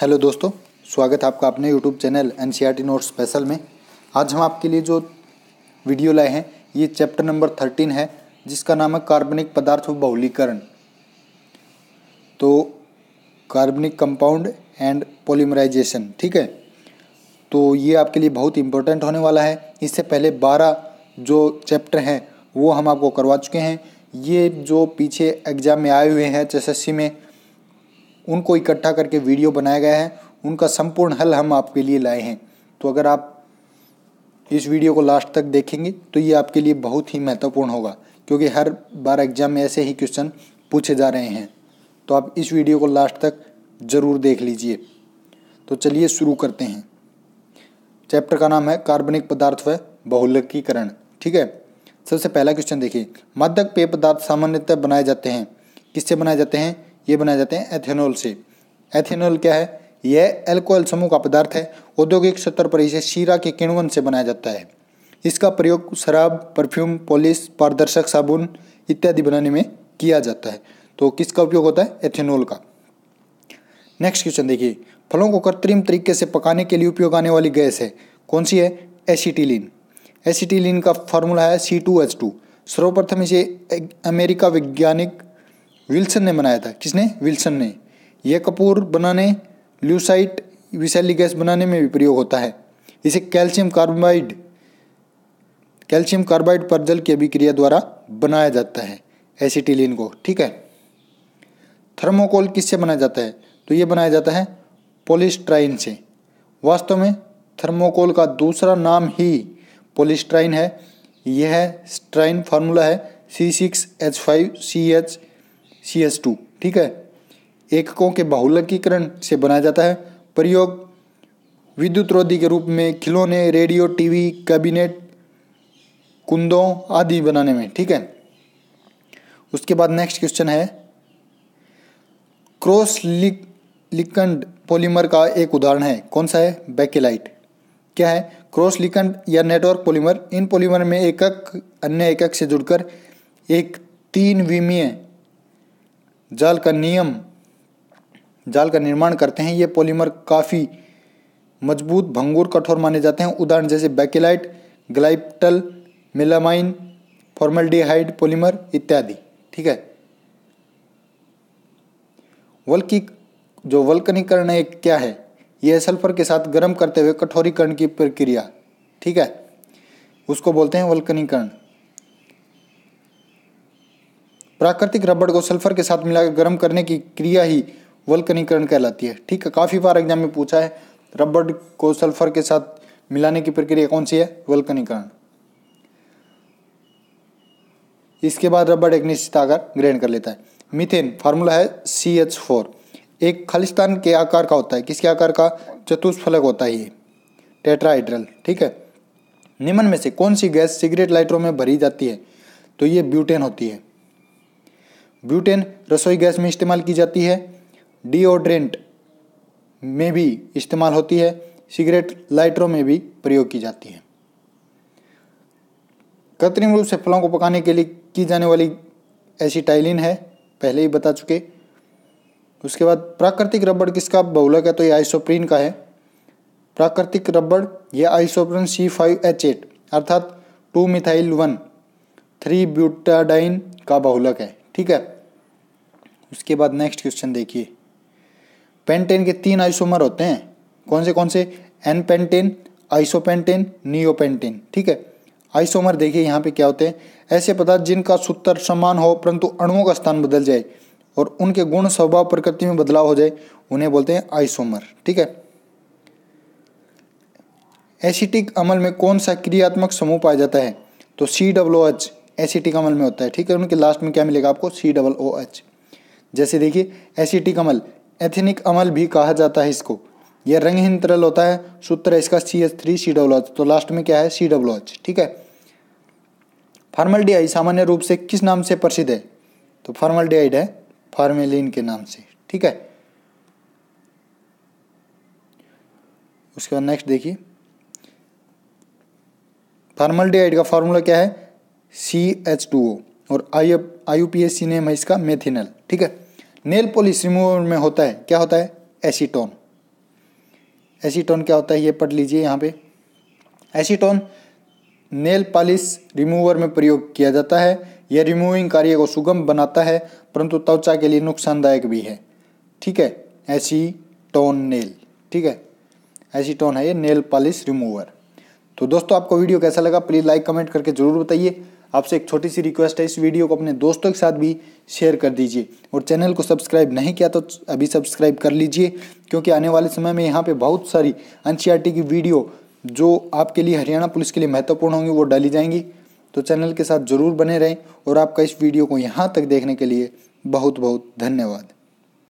hello दोस्तों स्वागत है आपका अपने YouTube channel N C R T note special में आज हम आपके लिए जो वीडियो लाए हैं ये चैप्टर नंबर थर्टीन है जिसका नाम है कार्बनिक पदार्थ बहुलीकरण तो कार्बनिक कंपाउंड एंड पॉलीमराइजेशन ठीक है तो ये आपके लिए बहुत इम्पोर्टेंट होने वाला है इससे पहले बारह जो चैप्टर हैं वो हम आपको करवा चुके हैं ये जो पीछे एग्ज़ाम में आए हुए हैं एस में उनको इकट्ठा करके वीडियो बनाया गया है उनका संपूर्ण हल हम आपके लिए लाए हैं तो अगर आप इस वीडियो को लास्ट तक देखेंगे तो ये आपके लिए बहुत ही महत्वपूर्ण होगा क्योंकि हर बार एग्जाम में ऐसे ही क्वेश्चन पूछे जा रहे हैं तो आप इस वीडियो को लास्ट तक ज़रूर देख लीजिए तो चलिए शुरू करते हैं चैप्टर का नाम है कार्बनिक पदार्थ व बहुलकीकरण ठीक है सबसे पहला क्वेश्चन देखिए मादक पेय पदार्थ सामान्यतः बनाए जाते हैं किससे बनाए जाते हैं ये बनाए जाते हैं एथेनॉल से एथेनॉल क्या है यह एल्कोहल समूह का पदार्थ है औद्योगिक स्तर पर इसे शीरा के किण्वन से बनाया जाता है इसका प्रयोग शराब परफ्यूम पॉलिश पारदर्शक साबुन इत्यादि बनाने में किया जाता है तो किसका उपयोग होता है एथेनॉल का नेक्स्ट क्वेश्चन देखिए फलों को कृत्रिम तरीके से पकाने के लिए उपयोग आने वाली गैस है कौन सी है एसिटिलीन एसिटिलीन का फॉर्मूला है सी टू एच टू सर्वप्रथम इसे अमेरिका वैज्ञानिक विल्सन ने बनाया था किसने विल्सन ने यह कपूर बनाने ल्यूसाइट विशैली गैस बनाने में भी प्रयोग होता है इसे कैल्शियम कार्बाइड कैल्शियम कार्बाइड पर जल की अभिक्रिया द्वारा बनाया जाता है एसिटिलीन को ठीक है थर्मोकोल किससे बनाया जाता है तो यह बनाया जाता है पोलिस्ट्राइन से वास्तव में थर्मोकोल का दूसरा नाम ही पोलिस्ट्राइन है यह स्ट्राइन फार्मूला है C six H five C H C S two ठीक है एककों के बहुलकीकरण से बनाया जाता है प्रयोग विद्युत रोधी के रूप में खिलौने रेडियो टीवी कैबिनेट कुंदों आदि बनाने में ठीक है उसके बाद नेक्स्ट क्वेश्चन है क्रॉस लिक लिकंड पॉलीमर का एक उदाहरण है कौन सा है बैकेलाइट क्या है क्रॉस लिकंड या नेटवर्क पॉलीमर इन पॉलीमर में एकक अन्य एकक से जुड़कर एक तीन विमीय जाल का नियम जाल का निर्माण करते हैं ये पॉलीमर काफ़ी मजबूत भंगूर कठोर माने जाते हैं उदाहरण जैसे bakelite glyptal melamine formaldehyde polymer इत्यादि ठीक है वल्की जो वल्कनीकरण है क्या है यह सल्फर के साथ गर्म करते हुए कठोरीकरण की प्रक्रिया ठीक है उसको बोलते हैं वल्कनीकरण प्राकृतिक रबड़ को सल्फर के साथ मिलाकर गर्म करने की क्रिया ही वल्कनीकरण कहलाती है ठीक है काफ़ी बार एग्जाम में पूछा है रबड़ को सल्फर के साथ मिलाने की प्रक्रिया कौन सी है वल्कनीकरण इसके बाद रबड़ एक निश्चित आकार ग्रहण कर लेता है मिथेन फार्मूला है सी एच फोर एक खालिस्तान के आकार का होता है किसके आकार का चतुष्फलक होता है ये ठीक है निम्न में से कौन सी गैस सिगरेट लाइटरों में भरी जाती है तो ये ब्यूटेन होती है ब्यूटेन रसोई गैस में इस्तेमाल की जाती है डिओड्रेंट में भी इस्तेमाल होती है सिगरेट लाइटरों में भी प्रयोग की जाती है कृत्रिम रूप से फलों को पकाने के लिए की जाने वाली एसिटाइलिन है पहले ही बता चुके उसके बाद प्राकृतिक रबड़ किसका बहुलक है तो ये आइसोप्रीन का है प्राकृतिक रबड़ या isoprene C five H eight अर्थात two methyl one three butadiene का बहुलक है ठीक है उसके बाद नेक्स्ट क्वेश्चन देखिए पेंटेन के तीन आइसोमर होते हैं कौन से कौन से एन पेंटेन आइसोपेंटेन नियोपेंटेन ठीक है आइसोमर देखिए यहाँ पे क्या होते हैं ऐसे पदार्थ जिनका सूत्र समान हो परंतु अणुओं का स्थान बदल जाए और उनके गुण स्वभाव प्रकृति में बदलाव हो जाए उन्हें बोलते हैं आइसोमर ठीक है एसिटिक अमल में कौन सा क्रियात्मक समूह पाया जाता है तो सी डब्लो एच एसिटिक अमल में होता है ठीक है उनके लास्ट में क्या मिलेगा आपको सी डबल ओ एच जैसे देखिए एसिटिक अमल एथेनिक अमल भी कहा जाता है इसको यह रंगहीन तरल होता है सूत्र इसका C H three C W H तो लास्ट में क्या है सी डब्लू एच ठीक है फार्मल सामान्य रूप से किस नाम से प्रसिद्ध है तो फार्मल है फार्मेलिन के नाम से ठीक है उसके बाद नेक्स्ट देखिए फार्मल का फॉर्मूला क्या है सी एच टू ओ और आई आयु पी एस सी नेम है इसका मेथिनल ठीक है नेल पॉलिश रिमूवर में होता है क्या होता है एसीटोन एसीटोन क्या होता है ये पढ़ लीजिए यहाँ पे एसीटोन नेल पॉलिश रिमूवर में प्रयोग किया जाता है यह रिमूविंग कार्य को सुगम बनाता है परंतु त्वचा के लिए नुकसानदायक भी है ठीक है एसीटोन नेल ठीक है एसीटोन है ये नेल पॉलिश रिमूवर तो दोस्तों आपको वीडियो कैसा लगा प्लीज़ लाइक कमेंट करके ज़रूर बताइए आपसे एक छोटी सी रिक्वेस्ट है इस वीडियो को अपने दोस्तों के साथ भी शेयर कर दीजिए और चैनल को सब्सक्राइब नहीं किया तो अभी सब्सक्राइब कर लीजिए क्योंकि आने वाले समय में यहाँ पर बहुत सारी एन की वीडियो जो आपके लिए हरियाणा पुलिस के लिए महत्वपूर्ण होंगी वो डाली जाएंगी तो चैनल के साथ ज़रूर बने रहें और आपका इस वीडियो को यहाँ तक देखने के लिए बहुत बहुत धन्यवाद